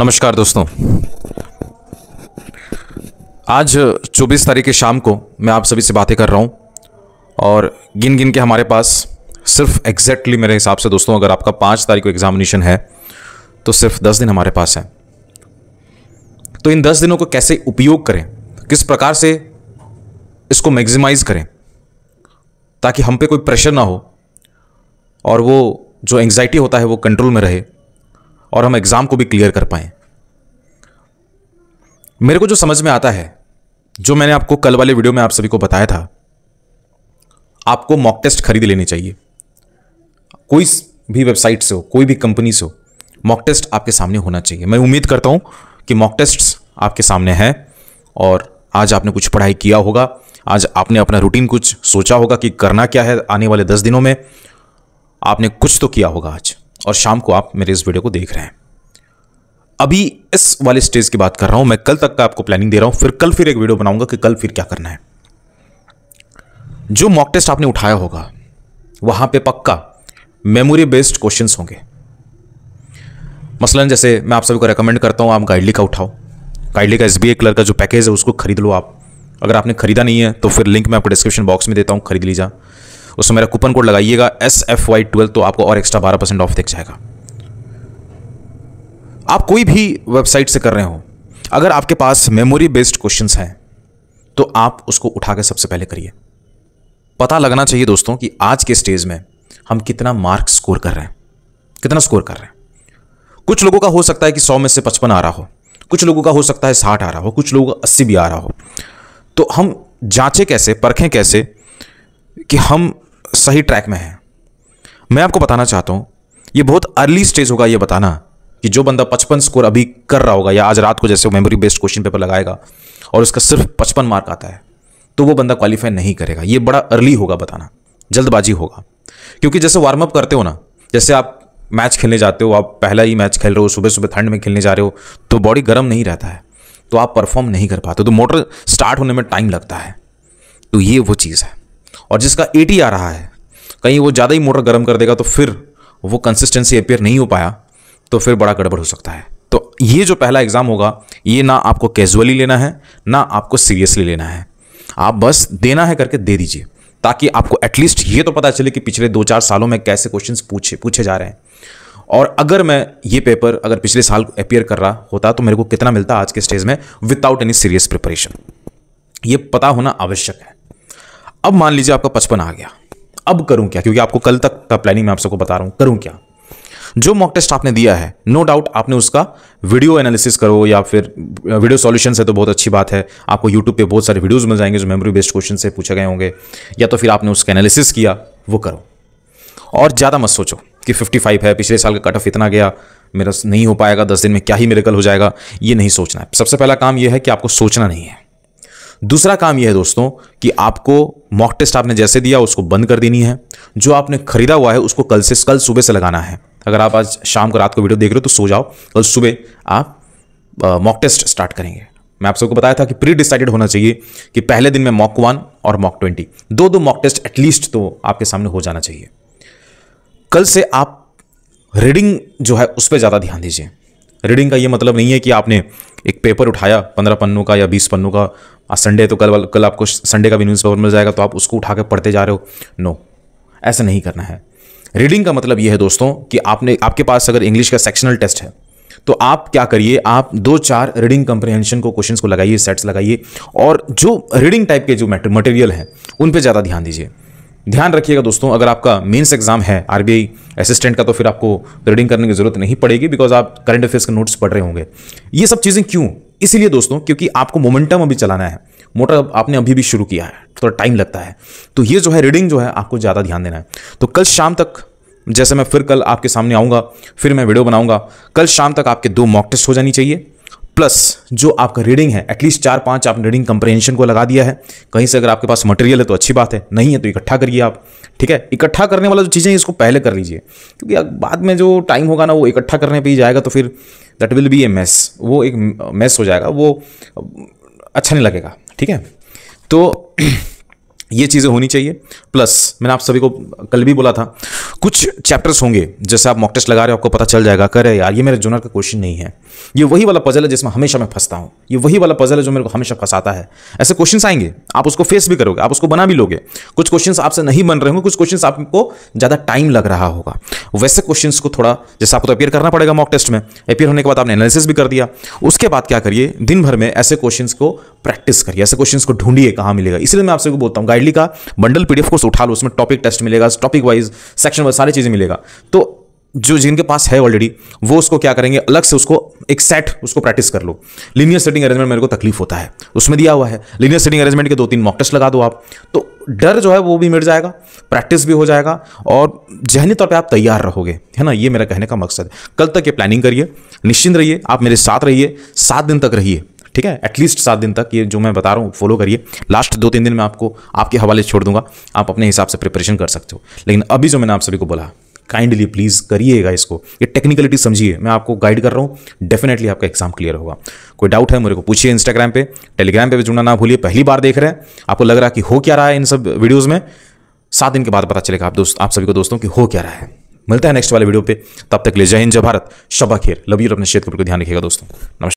नमस्कार दोस्तों आज 24 तारीख के शाम को मैं आप सभी से बातें कर रहा हूँ और गिन गिन के हमारे पास सिर्फ एग्जैक्टली मेरे हिसाब से दोस्तों अगर आपका पाँच तारीख को एग्जामिनेशन है तो सिर्फ दस दिन हमारे पास है तो इन दस दिनों को कैसे उपयोग करें किस प्रकार से इसको मैक्सिमाइज करें ताकि हम पे कोई प्रेशर ना हो और वो जो एंग्जाइटी होता है वो कंट्रोल में रहे और हम एग्ज़ाम को भी क्लियर कर पाए मेरे को जो समझ में आता है जो मैंने आपको कल वाले वीडियो में आप सभी को बताया था आपको मॉक टेस्ट खरीद लेने चाहिए कोई भी वेबसाइट से हो कोई भी कंपनी से हो मॉक टेस्ट आपके सामने होना चाहिए मैं उम्मीद करता हूं कि मॉक टेस्ट आपके सामने हैं और आज आपने कुछ पढ़ाई किया होगा आज आपने अपना रूटीन कुछ सोचा होगा कि करना क्या है आने वाले दस दिनों में आपने कुछ तो किया होगा आज और शाम को आप मेरे इस वीडियो को देख रहे हैं अभी इस वाले स्टेज की बात कर रहा हूं मैं कल तक का आपको प्लानिंग दे रहा हूं फिर कल फिर एक वीडियो बनाऊंगा कि कल फिर क्या करना है जो मॉक टेस्ट आपने उठाया होगा वहां पे पक्का मेमोरी बेस्ड क्वेश्चंस होंगे मसलन जैसे मैं आप सभी को रेकमेंड करता हूं आप गाइडली का उठाओ गाइडली का एस बी कलर का जो पैकेज है उसको खरीद लो आप अगर आपने खरीदा नहीं है तो फिर लिंक मैं आपको डिस्क्रिप्शन बॉक्स में देता हूँ खरीद लीजिए उसमें तो मेरा कूपन कोड लगाइएगा एस एफ वाई ट्वेल्व तो आपको और एक्स्ट्रा बारह परसेंट ऑफ दिख जाएगा आप कोई भी वेबसाइट से कर रहे हो अगर आपके पास मेमोरी बेस्ड क्वेश्चंस हैं तो आप उसको उठा के सबसे पहले करिए पता लगना चाहिए दोस्तों कि आज के स्टेज में हम कितना मार्क स्कोर कर रहे हैं कितना स्कोर कर रहे हैं कुछ लोगों का हो सकता है कि सौ में से पचपन आ रहा हो कुछ लोगों का हो सकता है साठ आ रहा हो कुछ लोगों का अस्सी भी आ रहा हो तो हम जांचें कैसे परखें कैसे कि हम सही ट्रैक में है मैं आपको बताना चाहता हूँ ये बहुत अर्ली स्टेज होगा ये बताना कि जो बंदा पचपन स्कोर अभी कर रहा होगा या आज रात को जैसे मेमोरी बेस्ड क्वेश्चन पेपर लगाएगा और उसका सिर्फ पचपन मार्क आता है तो वो बंदा क्वालिफाई नहीं करेगा ये बड़ा अर्ली होगा बताना जल्दबाजी होगा क्योंकि जैसे वार्म अप करते हो ना जैसे आप मैच खेलने जाते हो आप पहला ही मैच खेल रहे हो सुबह सुबह ठंड में खेलने जा रहे हो तो बॉडी गर्म नहीं रहता है तो आप परफॉर्म नहीं कर पाते तो मोटर स्टार्ट होने में टाइम लगता है तो ये वो चीज़ है और जिसका ए आ रहा है कहीं वो ज़्यादा ही मोटर गर्म कर देगा तो फिर वो कंसिस्टेंसी अपेयर नहीं हो पाया तो फिर बड़ा गड़बड़ हो सकता है तो ये जो पहला एग्ज़ाम होगा ये ना आपको कैजुअली लेना है ना आपको सीरियसली लेना है आप बस देना है करके दे दीजिए ताकि आपको एटलीस्ट ये तो पता चले कि पिछले दो चार सालों में कैसे क्वेश्चन पूछे पूछे जा रहे हैं और अगर मैं ये पेपर अगर पिछले साल अपेयर कर रहा होता तो मेरे को कितना मिलता आज के स्टेज में विदाउट एनी सीरियस प्रिपरेशन ये पता होना आवश्यक है अब मान लीजिए आपका पचपन आ गया अब करूं क्या क्योंकि आपको कल तक का प्लानिंग मैं आप सबको बता रहा हूं करूं क्या जो मॉक टेस्ट आपने दिया है नो no डाउट आपने उसका वीडियो एनालिसिस करो या फिर वीडियो सॉल्यूशन है तो बहुत अच्छी बात है आपको यूट्यूब पे बहुत सारे वीडियोस मिल जाएंगे जो मेमोरी बेस्ड क्वेश्चन से पूछे गए होंगे या तो फिर आपने उसका एनालिसिस किया वो करो और ज़्यादा मत सोचो कि 55 है पिछले साल का कट ऑफ इतना गया मेरा नहीं हो पाएगा दस दिन में क्या ही मेरे हो जाएगा ये नहीं सोचना है सबसे पहला काम यह है कि आपको सोचना नहीं है दूसरा काम यह है दोस्तों कि आपको मॉक टेस्ट आपने जैसे दिया उसको बंद कर देनी है जो आपने खरीदा हुआ है उसको कल से कल सुबह से लगाना है अगर आप आज शाम को रात को वीडियो देख रहे हो तो सो जाओ कल सुबह आप मॉक टेस्ट स्टार्ट करेंगे मैं आप सबको बताया था कि प्री डिसाइडेड होना चाहिए कि पहले दिन में मॉक वन और मॉक ट्वेंटी दो दो मॉक टेस्ट एटलीस्ट तो आपके सामने हो जाना चाहिए कल से आप रीडिंग जो है उस पर ज़्यादा ध्यान दीजिए रीडिंग का ये मतलब नहीं है कि आपने एक पेपर उठाया पंद्रह पन्नों का या बीस पन्नों का आज संडे तो कल कल आपको संडे का भी न्यूज़पेपर मिल जाएगा तो आप उसको उठा के पढ़ते जा रहे हो नो ऐसा नहीं करना है रीडिंग का मतलब ये है दोस्तों कि आपने आपके पास अगर इंग्लिश का सेक्शनल टेस्ट है तो आप क्या करिए आप दो चार रीडिंग कंप्रिहेंशन को क्वेश्चंस को लगाइए सेट्स लगाइए और जो रीडिंग टाइप के जो मटेरियल हैं उन पे ज़्यादा ध्यान दीजिए ध्यान रखिएगा दोस्तों अगर आपका मेंस एग्जाम है आरबीआई असिस्टेंट का तो फिर आपको रीडिंग करने की जरूरत नहीं पड़ेगी बिकॉज आप करंट अफेयर्स के नोट्स पढ़ रहे होंगे ये सब चीज़ें क्यों इसीलिए दोस्तों क्योंकि आपको मोमेंटम अभी चलाना है मोटर आपने अभी भी शुरू किया है थोड़ा टाइम लगता है तो ये जो है रीडिंग जो है आपको ज़्यादा ध्यान देना है तो कल शाम तक जैसे मैं फिर कल आपके सामने आऊँगा फिर मैं वीडियो बनाऊँगा कल शाम तक आपके दो मॉक टेस्ट हो जानी चाहिए प्लस जो आपका रीडिंग है एटलीस्ट चार पाँच आपने रीडिंग कंप्रेंशन को लगा दिया है कहीं से अगर आपके पास मटेरियल है तो अच्छी बात है नहीं है तो इकट्ठा करिए आप ठीक है इकट्ठा करने वाला जो चीज़ें इसको पहले कर लीजिए क्योंकि बाद में जो टाइम होगा ना वो इकट्ठा करने पर ही जाएगा तो फिर that will be a mess वो एक मैस हो जाएगा वो अच्छा नहीं लगेगा ठीक है तो ये चीज़ें होनी चाहिए प्लस मैंने आप सभी को कल भी बोला था कुछ चैप्टर्स होंगे जैसे आप मॉक टेस्ट लगा रहे हो आपको पता चल जाएगा करे यार ये मेरे जूनर का क्वेश्चन नहीं है ये वही वाला पजल है जिसमें हमेशा मैं फंसता हूँ ये वही वाला पजल है जो मेरे को हमेशा फंसाता है ऐसे क्वेश्चन आएंगे आप उसको फेस भी करोगे आप उसको बना भी लोगे कुछ क्वेश्चन आपसे नहीं बन रहे होंगे कुछ क्वेश्चन आपको ज़्यादा टाइम लग रहा होगा वैसे क्वेश्चन को थोड़ा जैसे आपको तो अपेयर करना पड़ेगा मॉक टेस्ट में अपेयर होने के बाद आपने एनालिसिस भी कर दिया उसके बाद क्या करिए दिन भर में ऐसे क्वेश्चन को प्रैक्टिस करिए ऐसे क्वेश्चन को ढूंढिए कहाँ मिलेगा इसलिए मैं आपसे बोलता हूँ गाइडली का bundle P D F course उठा लो उसमें टॉपिक टेस्ट मिलेगा टॉपिक वाइज सेक्शन वाइज सारी चीज़ें मिलेगा तो जो जिनके पास है ऑलरेडी वो उसको क्या करेंगे अलग से उसको एक सेट उसको प्रैक्टिस कर लो लीनियर सेटिंग अरेंजमेंट मेरे को तकलीफ होता है उसमें दिया हुआ है लीनियर सेटिंग अरेंजमेंट के दो तीन मॉक टेस्ट लगा दो आप तो डर जो है वो भी मिट जाएगा प्रैक्टिस भी हो जाएगा और जहनी तौर पर आप तैयार रहोगे है ना ये मेरा कहने का मकसद है कल तक ये प्लानिंग करिए निश्चिंत रहिए आप मेरे साथ रहिए सात दिन तक रहिए ठीक है एटलीस्ट सात दिन तक ये जो मैं बता रहा हूँ फॉलो करिए लास्ट दो तीन दिन में आपको आपके हवाले छोड़ दूंगा आप अपने हिसाब से प्रिपरेशन कर सकते हो लेकिन अभी जो मैंने आप सभी को बोला काइंडली प्लीज़ करिएगा इसको ये टेक्निकलिटी समझिए मैं आपको गाइड कर रहा हूँ डेफिनेटली आपका एग्जाम क्लियर होगा कोई डाउट है मेरे को पूछिए इंस्टाग्राम पे टेलीग्राम पे भी जुड़ना ना भूलिए पहली बार देख रहे हैं आपको लग रहा है कि हो क्या रहा है इन सब वीडियोज़ में सात दिन के बाद पता चलेगा आप दोस्त आप सभी को दोस्तों की हो क्या रहा है मिलता है नेक्स्ट वाले वीडियो पे तब तक ले जय हिंद जय भारत शबा खेर लव अपने क्षेत्र को ध्यान रखिएगा दोस्तों नमस्कार